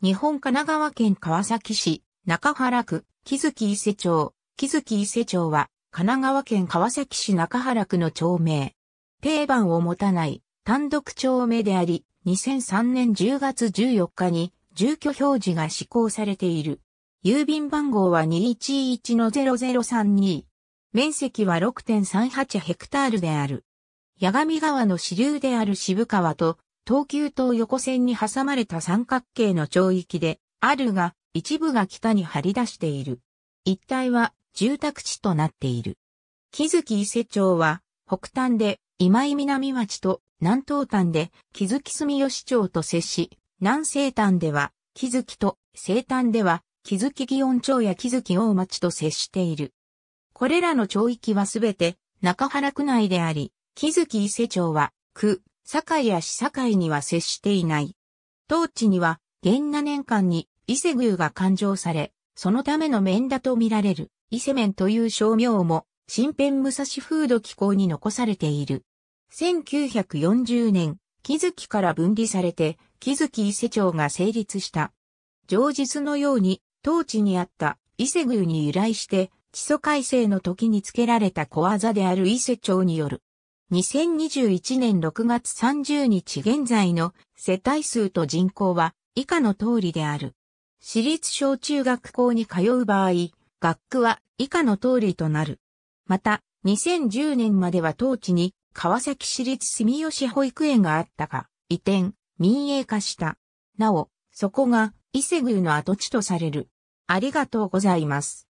日本神奈川県川崎市、中原区、木月伊勢町、木月伊勢町は、神奈川県川崎市中原区の町名。定番を持たない単独町名であり、2003年10月14日に住居表示が施行されている。郵便番号は211-0032。面積は6.38ヘクタールである。八神川の支流である渋川と東急東横線に挟まれた三角形の町域であるが、一部が北に張り出している。一帯は住宅地となっている。木月伊勢町は北端で今井南町と南東端で木月住吉町と接し、南西端では木月と西端では木月祇園町や木月大町と接している。これらの町域はすべて中原区内であり、木月伊勢町は区、堺や市堺には接していない。当地には、元那年間に伊勢牛が勘定され、そのための面だと見られる、伊勢面という商名も、新編武蔵風土機構に残されている。1940年、木月から分離されて、木月伊勢町が成立した。上日のように、当地にあった伊勢宮に由来して、基礎改正の時に付けられた小技である伊勢町による2021年6月30日現在の世帯数と人口は以下の通りである。私立小中学校に通う場合、学区は以下の通りとなる。また、2010年までは当地に川崎市立住吉保育園があったが、移転、民営化した。なお、そこが伊勢宮の跡地とされる。ありがとうございます。